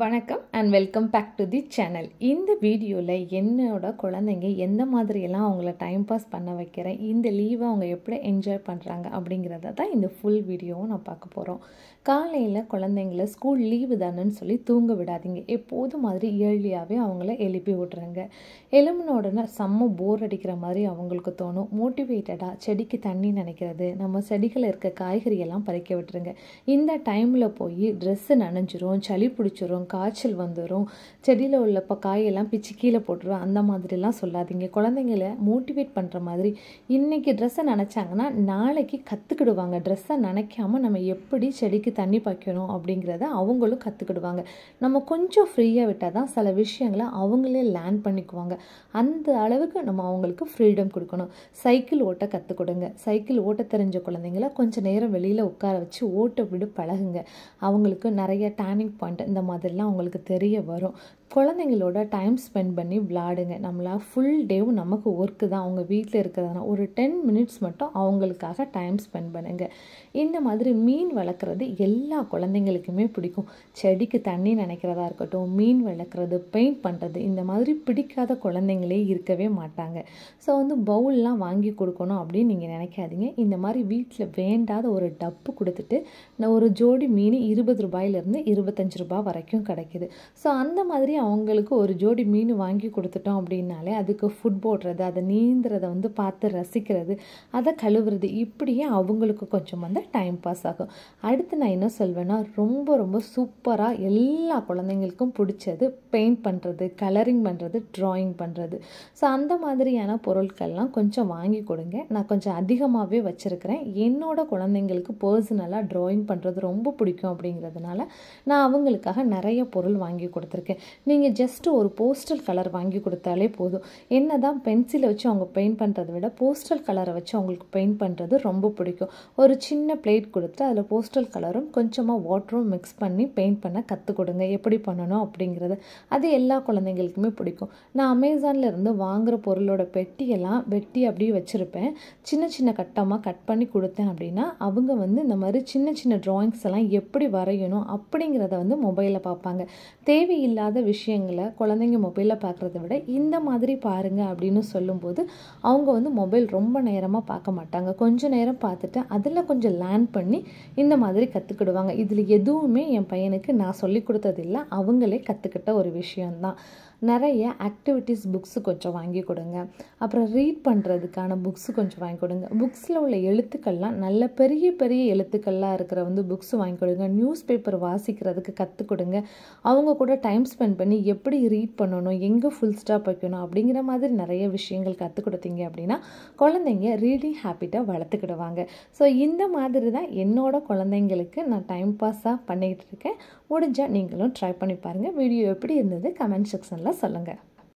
வணக்கம் and welcome back to the channel இந்த வீடியோவில் என்னோட குழந்தைங்க எந்த மாதிரியெல்லாம் அவங்கள டைம் பாஸ் பண்ண வைக்கிறேன் இந்த லீவை அவங்க எப்படி என்ஜாய் பண்ணுறாங்க அப்படிங்கிறத தான் இந்த ஃபுல் வீடியோவும் நான் பார்க்க போகிறோம் காலையில் குழந்தைங்கள ஸ்கூல் லீவு தானேன்னு சொல்லி தூங்க விடாதீங்க எப்போது மாதிரி ஏர்லியாகவே அவங்கள எழுப்பி விட்றாங்க எலும்பின உடனே செம்ம போர் அடிக்கிற மாதிரி அவங்களுக்கு தோணும் மோட்டிவேட்டடாக செடிக்கு தண்ணி நினைக்கிறது நம்ம செடிகளில் இருக்க காய்கறியெல்லாம் பறிக்க விட்டுருங்க இந்த டைமில் போய் ட்ரெஸ்ஸு நனைஞ்சிரும் சளி பிடிச்சிரும் வந்துடும் காய்ச்சல் வந்துடும் செடியில் உள்ள இப்போ காயெல்லாம் பிச்சு கீழே போட்டுருவேன் அந்த மாதிரிலாம் சொல்லாதீங்க குழந்தைங்கள மோட்டிவேட் பண்ணுற மாதிரி இன்றைக்கி ட்ரெஸ்ஸை நினச்சாங்கன்னா நாளைக்கு கற்றுக்கிடுவாங்க ட்ரெஸ்ஸை நினைக்காம நம்ம எப்படி செடிக்கு தண்ணி பாய்க்கணும் அப்படிங்கிறத அவங்களும் கற்றுக்கிடுவாங்க நம்ம கொஞ்சம் ஃப்ரீயாக விட்டால் தான் சில விஷயங்களை அவங்களே லேர்ன் பண்ணிக்குவாங்க அந்த அளவுக்கு நம்ம அவங்களுக்கு ஃப்ரீடம் கொடுக்கணும் சைக்கிள் ஓட்ட கற்றுக் கொடுங்க சைக்கிள் ஓட்ட தெரிஞ்ச குழந்தைங்கள கொஞ்சம் நேரம் வெளியில் உட்கார வச்சு ஓட்ட விடு பழகுங்க அவங்களுக்கு நிறைய டேனிங் பாயிண்ட் இந்த மாதிரி எல்லாம் உங்களுக்கு தெரிய வரும் குழந்தைங்களோட டைம் ஸ்பெண்ட் பண்ணி விளாடுங்க நம்மளா ஃபுல் டேவும் நமக்கு ஒர்க்கு தான் அவங்க வீட்டில் இருக்கிறதுனா ஒரு டென் மினிட்ஸ் மட்டும் அவங்களுக்காக டைம் ஸ்பெண்ட் பண்ணுங்க இந்த மாதிரி மீன் வளர்க்குறது எல்லா குழந்தைங்களுக்குமே பிடிக்கும் செடிக்கு தண்ணி நினைக்கிறதா இருக்கட்டும் மீன் வளர்க்குறது பெயிண்ட் பண்ணுறது இந்த மாதிரி பிடிக்காத குழந்தைங்களே இருக்கவே மாட்டாங்க ஸோ வந்து பவுல்லாம் வாங்கி கொடுக்கணும் அப்படின்னு நீங்கள் நினைக்காதீங்க இந்த மாதிரி வீட்டில் வேண்டாத ஒரு டப்பு கொடுத்துட்டு நான் ஒரு ஜோடி மீன் இருபது ரூபாயிலேருந்து இருபத்தஞ்சி ரூபாய் வரைக்கும் கிடைக்கிது ஸோ அந்த மாதிரி அவங்களுக்கு ஒரு ஜோடி மீன் வாங்கி கொடுத்துட்டோம் அப்படின்னாலே அதுக்கு ஃபுட் போடுறது அதை நீந்துறதை வந்து பார்த்து ரசிக்கிறது அதை கழுவுறது இப்படியே அவங்களுக்கு கொஞ்சம் வந்து டைம் பாஸ் ஆகும் அடுத்து நான் என்ன சொல்வேன்னா ரொம்ப ரொம்ப சூப்பராக எல்லா குழந்தைங்களுக்கும் பிடிச்சது பெயிண்ட் பண்ணுறது கலரிங் பண்ணுறது ட்ராயிங் பண்ணுறது ஸோ அந்த மாதிரியான பொருட்கள்லாம் கொஞ்சம் வாங்கி கொடுங்க நான் கொஞ்சம் அதிகமாகவே வச்சுருக்கிறேன் என்னோட குழந்தைங்களுக்கு பர்சனலாக ட்ராயிங் பண்ணுறது ரொம்ப பிடிக்கும் அப்படிங்கிறதுனால நான் அவங்களுக்காக நிறைய பொருள் வாங்கி கொடுத்துருக்கேன் நீங்கள் ஜஸ்ட்டு ஒரு போஸ்டல் கலர் வாங்கி கொடுத்தாலே போதும் என்ன தான் பென்சிலை வச்சு அவங்க பெயிண்ட் பண்ணுறதை விட போஸ்டல் கலரை வச்சு அவங்களுக்கு பெயிண்ட் பண்ணுறது ரொம்ப பிடிக்கும் ஒரு சின்ன பிளேட் கொடுத்து அதில் போஸ்டல் கலரும் கொஞ்சமாக வாட்டரும் மிக்ஸ் பண்ணி பெயிண்ட் பண்ண கற்றுக் கொடுங்க எப்படி பண்ணணும் அப்படிங்கிறது அது எல்லா குழந்தைங்களுக்குமே பிடிக்கும் நான் அமேசானில் இருந்து வாங்குகிற பொருளோட பெட்டியெல்லாம் வெட்டி அப்படியே வச்சுருப்பேன் சின்ன சின்ன கட்டமாக கட் பண்ணி கொடுத்தேன் அப்படின்னா அவங்க வந்து இந்த மாதிரி சின்ன சின்ன ட்ராயிங்ஸ் எல்லாம் எப்படி வரையணும் அப்படிங்கிறத வந்து மொபைலில் பார்ப்பாங்க தேவையில்லாத விஷயம் விஷயங்களை குழந்தைங்க மொபைலில் பார்க்குறத விட இந்த மாதிரி பாருங்கள் அப்படின்னு சொல்லும்போது அவங்க வந்து மொபைல் ரொம்ப நேரமாக பார்க்க மாட்டாங்க கொஞ்சம் நேரம் பார்த்துட்டு அதில் கொஞ்சம் லேர்ன் பண்ணி இந்த மாதிரி கற்றுக்கிடுவாங்க இதில் எதுவுமே என் பையனுக்கு நான் சொல்லி கொடுத்ததில்லை அவங்களே கற்றுக்கிட்ட ஒரு விஷயம்தான் நிறைய ஆக்டிவிட்டீஸ் புக்ஸு கொஞ்சம் வாங்கி கொடுங்க அப்புறம் ரீட் பண்ணுறதுக்கான புக்ஸ் கொஞ்சம் வாங்கி கொடுங்க புக்ஸில் உள்ள எழுத்துக்கள்லாம் நல்ல பெரிய பெரிய எழுத்துக்கள்லாம் இருக்கிற வந்து புக்ஸ் வாங்கி கொடுங்க நியூஸ் பேப்பர் வாசிக்கிறதுக்கு கற்றுக் கொடுங்க அவங்க கூட டைம் ஸ்பெண்ட் பண்ணி எப்படி ரீட் பண்ணணும் எங்கே ஃபுல் ஸ்டாப் வைக்கணும் அப்படிங்கிற மாதிரி நிறைய விஷயங்கள் கற்றுக் கொடுத்தீங்க அப்படின்னா குழந்தைங்க ரீடிங் ஹேபிட்டை வளர்த்துக்கிடுவாங்க ஸோ இந்த மாதிரி தான் என்னோடய குழந்தைங்களுக்கு நான் டைம் பாஸாக பண்ணிக்கிட்டு இருக்கேன் முடிஞ்சால் நீங்களும் ட்ரை பண்ணி பாருங்கள் வீடியோ எப்படி இருந்தது கமெண்ட் செக்ஷனில் சொல்லுங்கள்